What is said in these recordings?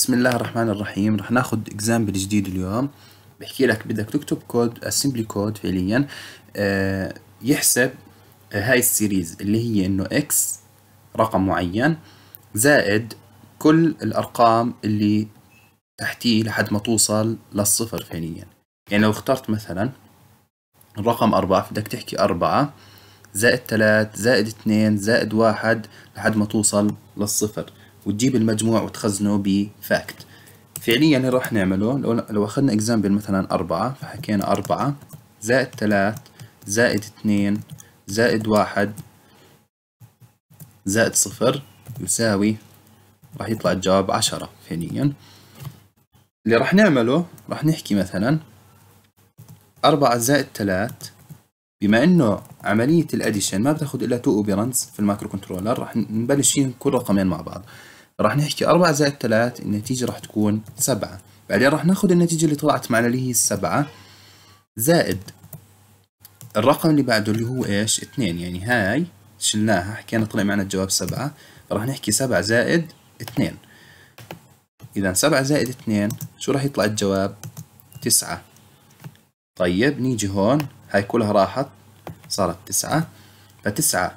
بسم الله الرحمن الرحيم رح ناخد اكزامبل جديد اليوم بحكي لك بدك تكتب كود اسمبلي كود فعليا آه، يحسب آه، هاي السيريز اللي هي انه اكس رقم معين زائد كل الارقام اللي تحتيه لحد ما توصل للصفر فعليا يعني لو اخترت مثلا الرقم أربعة بدك تحكي أربعة زائد ثلاث زائد اثنين زائد واحد لحد ما توصل للصفر وتجيب المجموع وتخزنه بفاكت فعليا اللي يعني راح نعمله لو, لو اخذنا اكزامبل مثلا أربعة فحكينا أربعة زائد ثلاث زائد اثنين زائد واحد زائد صفر يساوي راح يطلع الجواب عشرة فعليا اللي راح نعمله راح نحكي مثلا أربعة زائد ثلاث بما انه عملية الاديشن ما بتاخذ الا تو اوبرانس في الماكرو كنترولر راح نبلش كل رقمين مع بعض راح نحكي 4 زائد 3 النتيجة راح تكون 7 بعدين راح ناخذ النتيجة اللي طلعت معنا اللي هي 7 زائد الرقم اللي بعده اللي هو ايش؟ 2 يعني هاي شلناها حكينا طلع معنا الجواب 7 راح نحكي 7 زائد 2 إذا 7 زائد 2 شو راح يطلع الجواب؟ 9 طيب نيجي هون هاي كلها راحت صارت 9 ف 9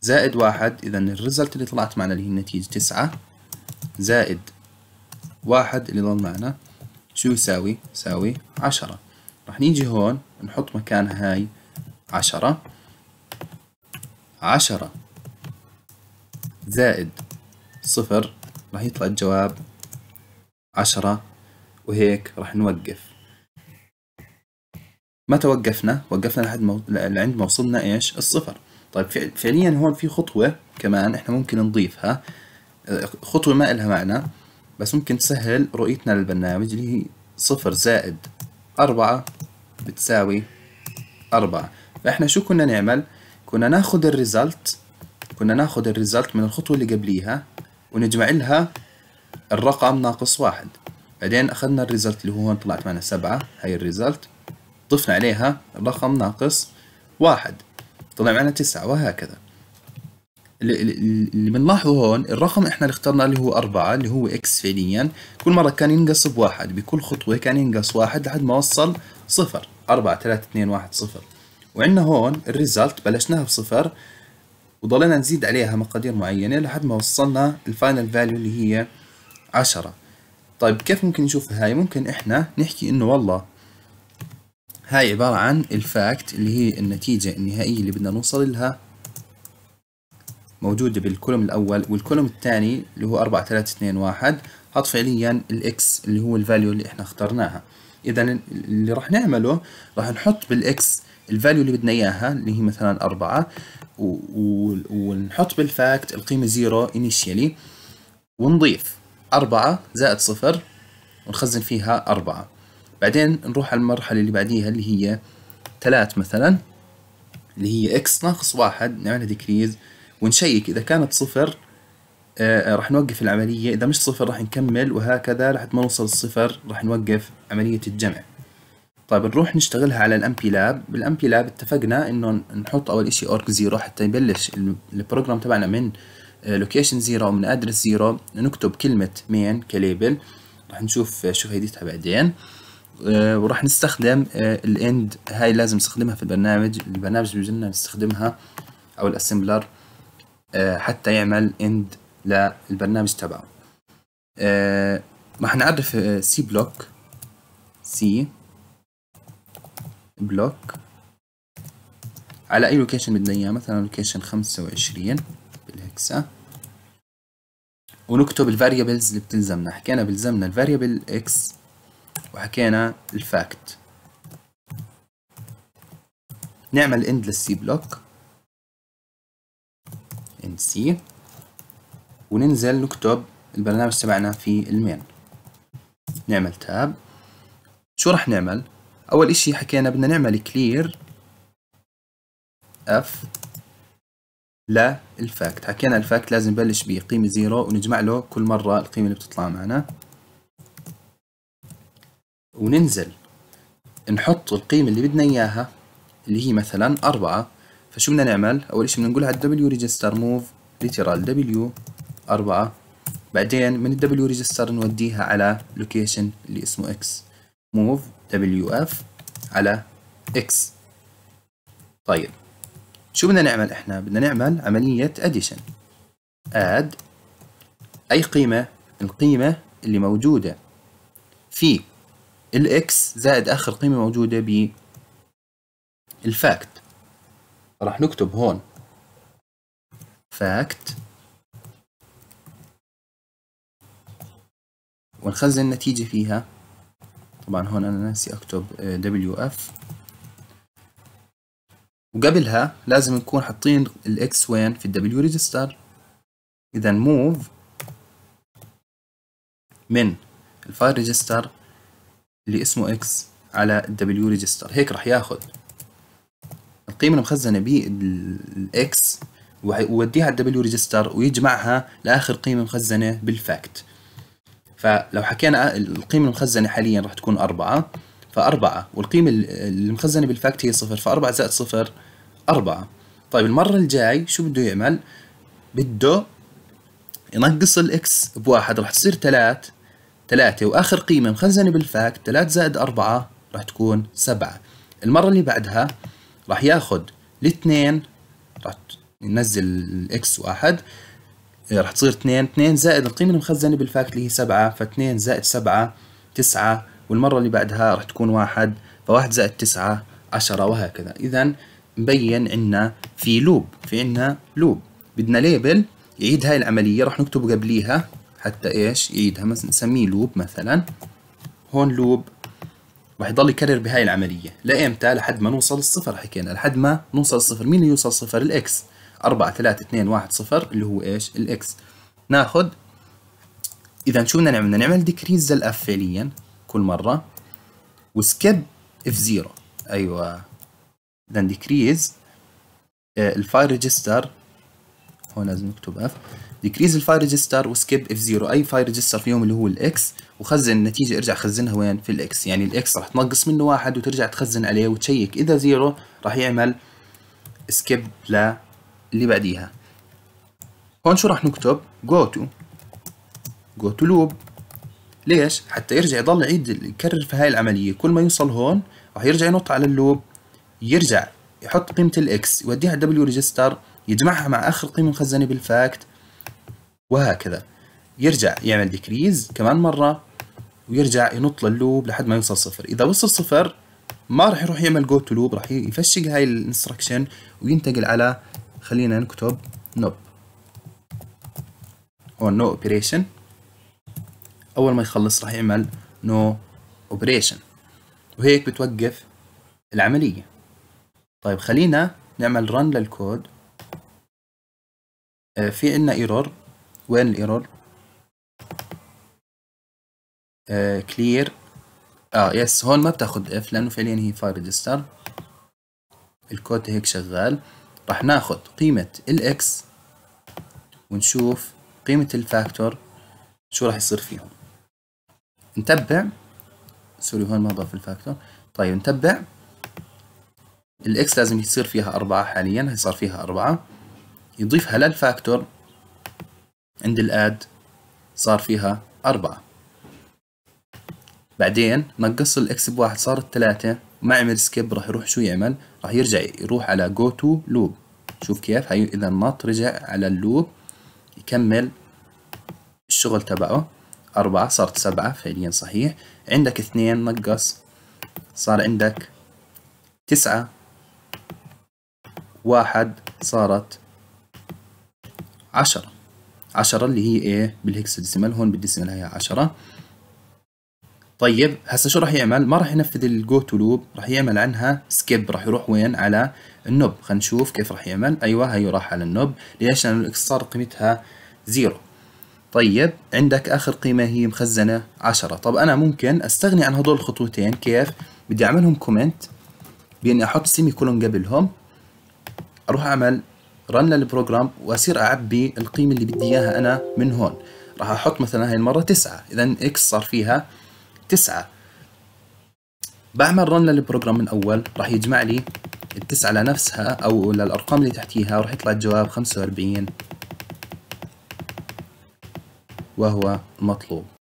زائد واحد إذا الريزلت اللي طلعت معنا اللي هي النتيجة تسعة زائد واحد اللي ظل معنا شو يساوي؟ يساوي عشرة راح نيجي هون نحط مكان هاي عشرة عشرة زائد صفر راح يطلع الجواب عشرة وهيك راح نوقف متى وقفنا؟ وقفنا لحد ما عند ما وصلنا ايش؟ الصفر طيب فعليا هون في خطوة كمان احنا ممكن نضيفها خطوة ما إلها معنى بس ممكن تسهل رؤيتنا للبرنامج اللي هي صفر زائد أربعة بتساوي أربعة فإحنا شو كنا نعمل؟ كنا ناخد الريزلت كنا ناخد الريزلت من الخطوة اللي قبليها ونجمع لها الرقم ناقص واحد بعدين أخذنا الريزلت اللي هو هون طلعت معنا سبعة هاي الريزلت ضفنا عليها الرقم ناقص واحد طلع معنا تسعة وهكذا اللي بنلاحظه هون الرقم احنا اللي اخترناه اللي هو أربعة اللي هو اكس فعليا كل مرة كان ينقص بواحد بكل خطوة كان ينقص واحد لحد ما وصل صفر أربعة ثلاثة اثنين واحد صفر وعندنا هون الريزلت بلشناها بصفر وضلينا نزيد عليها مقادير معينة لحد ما وصلنا الفاينل فاليو اللي هي عشرة طيب كيف ممكن نشوف هاي ممكن احنا نحكي انه والله هاي عبارة عن الفاكت اللي هي النتيجة النهائية اللي بدنا نوصل لها موجودة بالكولوم الأول والكولوم الثاني اللي هو 4 3 2 1 حط فعليا الإكس اللي هو الفاليو اللي إحنا اخترناها إذا اللي راح نعمله راح نحط بالإكس الفاليو اللي بدنا إياها اللي هي مثلا 4 ونحط بالفاكت القيمة 0 initially ونضيف 4 زائد 0 ونخزن فيها 4 بعدين نروح على المرحلة اللي بعديها اللي هي ثلاث مثلا اللي هي اكس ناقص واحد نعملها ديكريز ونشيك إذا كانت صفر آه راح نوقف العملية إذا مش صفر راح نكمل وهكذا لحد ما نوصل الصفر راح نوقف عملية الجمع طيب نروح نشتغلها على الامبي لاب بالامبي لاب اتفقنا انه نحط اول اشي اورك زيرو حتى يبلش البروجرام تبعنا من لوكيشن آه، زيرو ومن ادرس زيرو نكتب كلمة مين كليبل راح نشوف آه، شو فايدتها بعدين آه، وراح نستخدم آه، الاند هاي لازم نستخدمها في البرنامج البرنامج بيجي لنا نستخدمها او الاسمبلر آه، حتى يعمل اند للبرنامج تبعه راح نعرف سي بلوك سي بلوك على اي لوكيشن بدنا اياه مثلا لوكيشن 25 وعشرين بالهكسا ونكتب الفاريبلز اللي بتلزمنا حكينا بلزمنا الفاريبل اكس وحكينا الفاكت نعمل اند للسي بلوك اند سي وننزل نكتب البرنامج تبعنا في المين نعمل تاب شو راح نعمل اول اشي حكينا بدنا نعمل كلير اف للفاكت حكينا الفاكت لازم نبلش بقيمة زيرو ونجمع له كل مرة القيمة اللي بتطلع معنا وننزل نحط القيمة اللي بدنا إياها اللي هي مثلا أربعة فشو بدنا نعمل؟ أول إشي بدنا نقول على الدبليو ريجستر موف ليترال دبليو أربعة بعدين من الدبليو ريجستر نوديها على لوكيشن اللي اسمه إكس موف دبليو إف على إكس طيب شو بدنا نعمل إحنا؟ بدنا نعمل عملية أديشن اد أي قيمة القيمة اللي موجودة في الاكس زائد اخر قيمه موجوده ب الفاكت راح نكتب هون فاكت ونخزن النتيجه فيها طبعا هون انا ناسي اكتب دبليو آه، اف وقبلها لازم نكون حاطين الاكس وين في الدبليو ريجستر اذا موف من الفايل ريجستر اللي اسمه اكس على الدبليو register هيك راح ياخذ القيمة المخزنة بالاكس ويوديها على الدبليو register ويجمعها لاخر قيمة مخزنة بالفاكت فلو حكينا القيمة المخزنة حاليا راح تكون أربعة فأربعة والقيمة المخزنة بالفاكت هي صفر فأربعة زائد صفر أربعة طيب المرة الجاي شو بده يعمل؟ بده ينقص الإكس بواحد راح تصير ثلاث 3 وآخر قيمة مخزنة بالفاك 3 زائد 4 راح تكون 7 المرة اللي بعدها راح ياخد الاثنين راح ننزل الاكس واحد إيه، راح تصير 2 2 زائد القيمة المخزنة بالفاك اللي هي 7 ف2 زائد 7 9 والمرة اللي بعدها راح تكون 1 ف1 زائد 9 10 وهكذا إذا مبين عنا في لوب في عنا لوب بدنا ليبل يعيد هاي العملية راح نكتب قبليها حتى ايش يعيدها مثلا نسميه لوب مثلا هون لوب راح يضل يكرر بهاي العملية لإمتى؟ لحد ما نوصل الصفر حكينا لحد ما نوصل الصفر مين اللي يوصل صفر؟ الإكس 4 3 2 1 0 اللي هو إيش؟ الإكس ناخذ إذا شو بدنا نعمل؟ بدنا نعمل ديكريز للإف فعليا كل مرة وسكيب اف زيرو أيوه إذا ديكريز الفاير ريجستر هون لازم نكتب اف ديكريز الفاير ريجستر وسكيب اف زيرو اي فاير ريجستر فيهم اللي هو الاكس وخزن النتيجه ارجع خزنها وين في الاكس يعني الاكس راح تنقص منه واحد وترجع تخزن عليه وتشيك اذا زيرو راح يعمل سكيب اللي بعديها هون شو راح نكتب جو تو جو تو لوب ليش حتى يرجع يضل يعيد يكرر في هاي العمليه كل ما يوصل هون راح يرجع ينط على اللوب يرجع يحط قيمه الاكس يوديها على دبليو ريجستر يجمعها مع اخر قيمه مخزنه بالفاكت وهكذا يرجع يعمل ديكريز كمان مرة ويرجع ينط للوب لحد ما يوصل صفر إذا وصل صفر ما راح يروح يعمل جو تو لوب راح يفشق هاي الانستركشن وينتقل على خلينا نكتب نوب او نو اوبريشن اول ما يخلص راح يعمل نو اوبريشن وهيك بتوقف العملية طيب خلينا نعمل رن للكود آه، في عنا ايرور وين الايرور آه كلير اه يس هون ما بتاخد اف لانه فعليا هي فاير ريجستر الكود هيك شغال راح ناخد قيمة الاكس ونشوف قيمة الفاكتور شو راح يصير فيهم نتبع سوري هون ما ضاف الفاكتور طيب نتبع الاكس لازم يصير فيها أربعة حاليا هي صار فيها أربعة يضيفها للفاكتور عند الاد صار فيها أربعة بعدين نقص الاكس بواحد صارت ثلاثة ما عمل سكيب راح يروح شو يعمل راح يرجع يروح على جو تو لوب شوف كيف هي اذا النط رجع على اللوب يكمل الشغل تبعه أربعة صارت سبعة فعليا صحيح عندك اثنين نقص صار عندك تسعة واحد صارت عشرة 10 اللي هي ايه ديسيمال هون بالديسيمال هي 10 طيب هسه شو راح يعمل ما راح ينفذ الجو تو لوب راح يعمل عنها سكيب راح يروح وين على النوب خلينا نشوف كيف راح يعمل ايوه هي راح على النوب ليش لانه الاكس صار قيمتها زيرو طيب عندك اخر قيمه هي مخزنه 10 طب انا ممكن استغني عن هدول الخطوتين كيف بدي اعملهم كومنت باني احط سيمي كولون قبلهم اروح اعمل رن للبروجرام واصير اعبي القيمه اللي بدي اياها انا من هون راح احط مثلا هاي المره 9 اذا اكس صار فيها 9 بعمل رن للبروجرام من اول راح يجمع لي التسعة لنفسها او للارقام اللي تحتيها وراح يطلع الجواب 45 وهو المطلوب